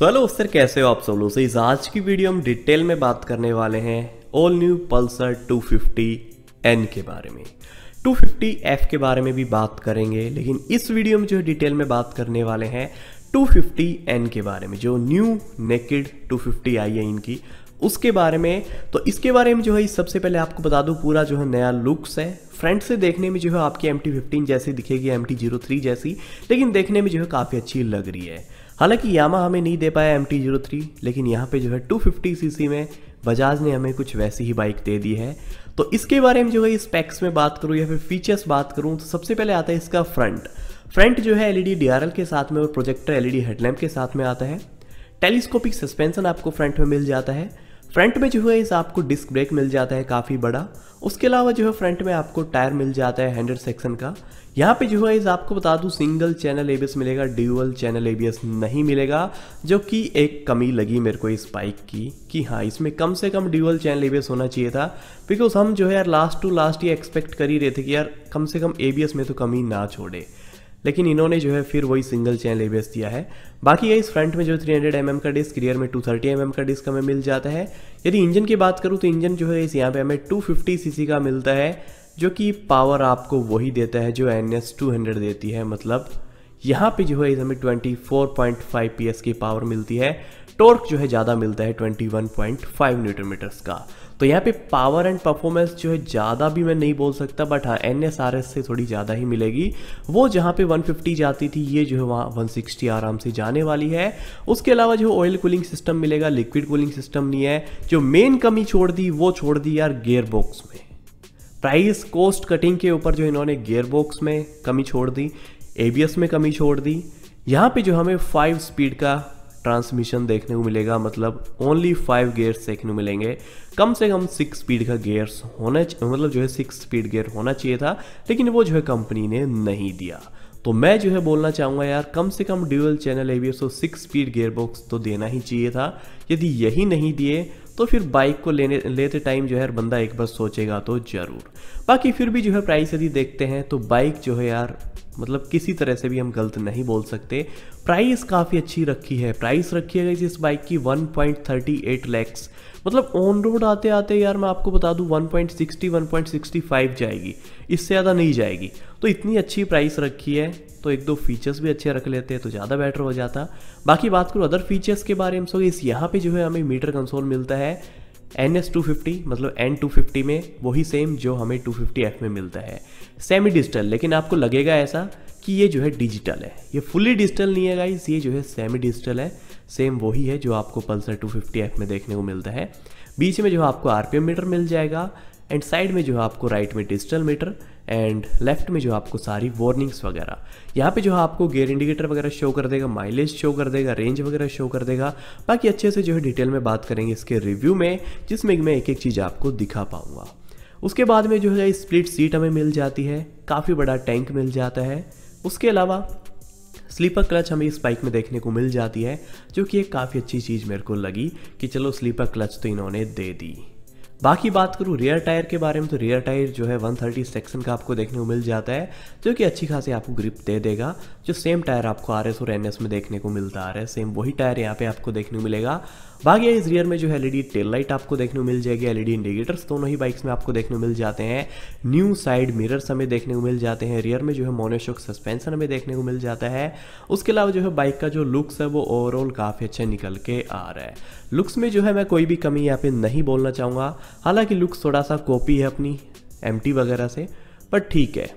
so hello sir कैसे हो आप सब लोग सही आज की वीडियो हम डिटेल में बात करने वाले हैं ऑल न्यू पल्सर 250N के बारे में 250F के बारे में भी बात करेंगे लेकिन इस वीडियो में जो है डिटेल में बात करने वाले हैं 250N के बारे में जो न्यू नेकेड 250 आई है इनकी उसके बारे में तो इसके बारे में जो है सबसे पहले आपको बता दूं पूरा जो है नया लुक्स है फ्रंट से देखने में जो है आपकी एम टी जैसी दिखेगी एम टी जैसी लेकिन देखने में जो है काफ़ी अच्छी लग रही है हालांकि यामा हमें नहीं दे पाया एम टी जीरो थ्री लेकिन यहाँ पे जो है टू फिफ्टी सी सी में बजाज ने हमें कुछ वैसी ही बाइक दे दी है तो इसके बारे में जो है स्पेक्स में बात करूँ या फिर फीचर्स बात करूँ तो सबसे पहले आता है इसका फ्रंट फ्रंट जो है एलईडी डीआरएल e के साथ में और प्रोजेक्टर एलईडी हेडलैम्प के साथ में आता है टेलीस्कोपिक सस्पेंशन आपको फ्रंट में मिल जाता है फ्रंट में जो है इस आपको डिस्क ब्रेक मिल जाता है काफ़ी बड़ा उसके अलावा जो है फ्रंट में आपको टायर मिल जाता है हैंडर सेक्शन का यहाँ पे जो है इस आपको बता दूँ सिंगल चैनल एबीएस मिलेगा ड्यूअल चैनल एबीएस नहीं मिलेगा जो कि एक कमी लगी मेरे को इस बाइक की कि हाँ इसमें कम से कम ड्यूअल चैनल एबीएस होना चाहिए था बिकॉज हम जो है यार लास्ट टू लास्ट ये एक्सपेक्ट कर ही रहे थे कि यार कम से कम ए में तो कमी ना छोड़े लेकिन इन्होंने जो है फिर वही सिंगल चैनल एबीएस दिया है बाकी इस फ्रंट में जो है थ्री हंड्रेड एम का डिस्क रियर में टू थर्टी एम का डिस्क हमें मिल जाता है यदि इंजन की बात करूँ तो इंजन जो है इस यहाँ पे हमें टू फिफ्टी का मिलता है जो कि पावर आपको वही देता है जो एन एस टू हंड्रेड देती है मतलब यहाँ पे जो है हमें 24.5 पीएस की पावर मिलती है टॉर्क जो है ज़्यादा मिलता है 21.5 न्यूटन मीटर्स का तो यहाँ पे पावर एंड परफॉर्मेंस जो है ज़्यादा भी मैं नहीं बोल सकता बट हाँ एन एस एस आर से थोड़ी ज़्यादा ही मिलेगी वो जहाँ पे 150 जाती थी ये जो है वहाँ 160 आराम से जाने वाली है उसके अलावा जो ऑयल कूलिंग सिस्टम मिलेगा लिक्विड कूलिंग सिस्टम नहीं है जो मेन कमी छोड़ दी वो छोड़ दी यार गेयर बॉक्स में प्राइस कॉस्ट कटिंग के ऊपर जो इन्होंने गेयर बॉक्स में कमी छोड़ दी ए में कमी छोड़ दी यहाँ पे जो हमें फाइव स्पीड का ट्रांसमिशन देखने को मिलेगा मतलब ओनली फाइव गेयर्स देखने को मिलेंगे कम से कम सिक्स स्पीड का गेयर्स होना मतलब जो है सिक्स स्पीड गेयर होना चाहिए था लेकिन वो जो है कंपनी ने नहीं दिया तो मैं जो है बोलना चाहूँगा यार कम से कम ड्यूअल चैनल एवीएस को सिक्स स्पीड गेयर बॉक्स तो देना ही चाहिए था यदि यही नहीं दिए तो फिर बाइक को लेने लेते टाइम जो है यार बंदा एक बार सोचेगा तो ज़रूर बाकी फिर भी जो है प्राइस यदि देखते हैं तो बाइक जो है यार मतलब किसी तरह से भी हम गलत नहीं बोल सकते प्राइस काफ़ी अच्छी रखी है प्राइस रखी है इस बाइक की 1.38 लैक्स मतलब ऑन रोड आते आते यार मैं आपको बता दूं 1.60 1.65 जाएगी इससे ज़्यादा नहीं जाएगी तो इतनी अच्छी प्राइस रखी है तो एक दो फीचर्स भी अच्छे रख लेते हैं तो ज़्यादा बेटर हो जाता बाकी बात करूँ अदर फीचर्स के बारे में सो इस यहाँ पे जो है हमें मीटर कंसोल मिलता है एन एस टू फिफ्टी मतलब एन टू फिफ्टी में वही सेम जो हमें टू फिफ्टी एफ में मिलता है सेमी डिजिटल लेकिन आपको लगेगा ऐसा कि ये जो है डिजिटल है ये फुली डिजिटल नहीं है गाइस ये जो है सेमी डिजिटल है सेम वही है जो आपको पल्सर टू फिफ्टी एफ में देखने को मिलता है बीच में जो है आपको आर मीटर मिल जाएगा एंड साइड में जो है आपको राइट में डिजिटल मीटर एंड लेफ्ट में जो आपको सारी वार्निंग्स वगैरह यहाँ पे जो है आपको गेयर इंडिकेटर वगैरह शो कर देगा माइलेज शो कर देगा रेंज वगैरह शो कर देगा बाकी अच्छे से जो है डिटेल में बात करेंगे इसके रिव्यू में जिसमें मैं एक एक चीज़ आपको दिखा पाऊँगा उसके बाद में जो है स्प्लिट सीट हमें मिल जाती है काफ़ी बड़ा टैंक मिल जाता है उसके अलावा स्लीपर क्लच हमें इस बाइक में देखने को मिल जाती है जो कि एक काफ़ी अच्छी चीज़ मेरे को लगी कि चलो स्लीपर क्लच तो इन्होंने दे दी बाकी बात करूँ रियर टायर के बारे में तो रियर टायर जो है 130 सेक्शन का आपको देखने को मिल जाता है जो कि अच्छी खासी आपको ग्रिप दे देगा जो सेम टायर आपको आर और एन में देखने को मिलता आ रहा है सेम वही टायर यहाँ पे आपको देखने को मिलेगा बाकी इस रियर में जो है एलईडी टेल लाइट आपको देखने को मिल जाएगी एलईडी इंडिकेटर्स दोनों ही बाइक्स में आपको देखने को मिल जाते हैं न्यू साइड मिरर्स हमें देखने को मिल जाते हैं रियर में जो है मोनोशोक सस्पेंशन हमें देखने को मिल जाता है उसके अलावा जो है बाइक का जो लुक्स है वो ओवरऑल काफ़ी अच्छा निकल के आ रहा है लुक्स में जो है मैं कोई भी कमी यहाँ पे नहीं बोलना चाहूँगा हालांकि लुक्स थोड़ा सा कॉपी है अपनी एम वगैरह से बट ठीक है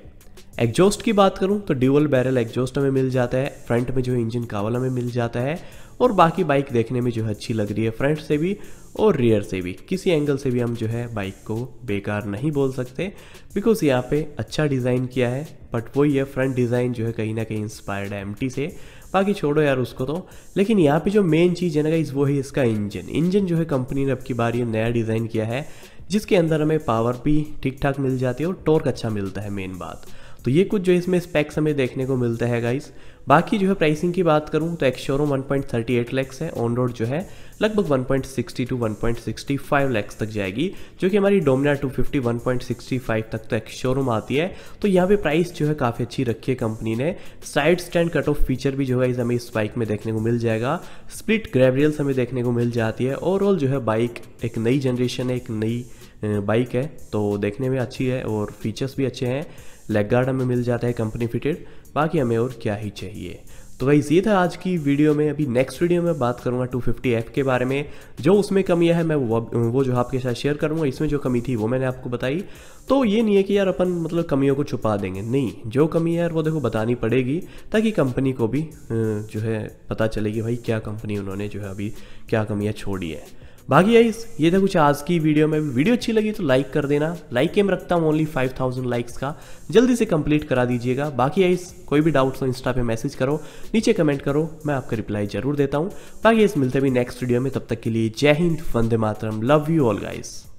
एग्जॉस्ट की बात करूं तो ड्यूअल बैरल एग्जॉस्ट हमें मिल जाता है फ्रंट में जो इंजन कावल हमें मिल जाता है और बाकी बाइक देखने में जो है अच्छी लग रही है फ्रंट से भी और रियर से भी किसी एंगल से भी हम जो है बाइक को बेकार नहीं बोल सकते बिकॉज यहाँ पे अच्छा डिज़ाइन किया है बट वो है फ्रंट डिज़ाइन जो है कहीं ना कहीं इंस्पायर्ड है एम से बाकी छोड़ो यार उसको तो लेकिन यहाँ पे जो मेन चीज़ है ना गाइज वो है इसका इंजन इंजन जो है कंपनी ने अब की बार ये नया डिज़ाइन किया है जिसके अंदर हमें पावर भी ठीक ठाक मिल जाती है और टॉर्क अच्छा मिलता है मेन बात तो ये कुछ जो इसमें स्पेक्स हमें देखने को मिलता है गाइस बाकी जो है प्राइसिंग की बात करूँ तो एक्शोरूम 1.38 लैक्स है ऑन रोड जो है लगभग 1.60 टू 1.65 लैक्स तक जाएगी जो कि हमारी डोमिना 250 1.65 तक तो एक्शोरूम आती है तो यहाँ पे प्राइस जो है काफ़ी अच्छी रखी है कंपनी ने side stand cut off feature भी जो है हमें इस बाइक में देखने को मिल जाएगा स्प्लिट ग्रेवरियल्स हमें देखने को मिल जाती है ओवरऑल जो है बाइक एक नई जनरेशन है एक नई बाइक है तो देखने में अच्छी है और फीचर्स भी अच्छे हैं लेग गार्ड हमें मिल जाता है कंपनी फिटेड बाकी हमें और क्या ही चाहिए तो वही ये था आज की वीडियो में अभी नेक्स्ट वीडियो में बात करूंगा 250F के बारे में जो उसमें कमियां है मैं वो वो जो आपके साथ शेयर करूंगा इसमें जो कमी थी वो मैंने आपको बताई तो ये नहीं है कि यार अपन मतलब कमियों को छुपा देंगे नहीं जो कमी है यार वो देखो बतानी पड़ेगी ताकि कंपनी को भी जो है पता चले कि भाई क्या कंपनी उन्होंने जो है अभी क्या कमियाँ छोड़ी है बाकी यही ये था कुछ आज की वीडियो में वीडियो अच्छी लगी तो लाइक कर देना लाइक एम रखता हूँ ओनली 5000 लाइक्स का जल्दी से कंप्लीट करा दीजिएगा बाकी आईस कोई भी डाउट्स हो इंस्टा पे मैसेज करो नीचे कमेंट करो मैं आपका रिप्लाई जरूर देता हूँ बाकी इस मिलते भी नेक्स्ट वीडियो में तब तक के लिए जय हिंद वंदे मातरम लव यू ऑल गाइज़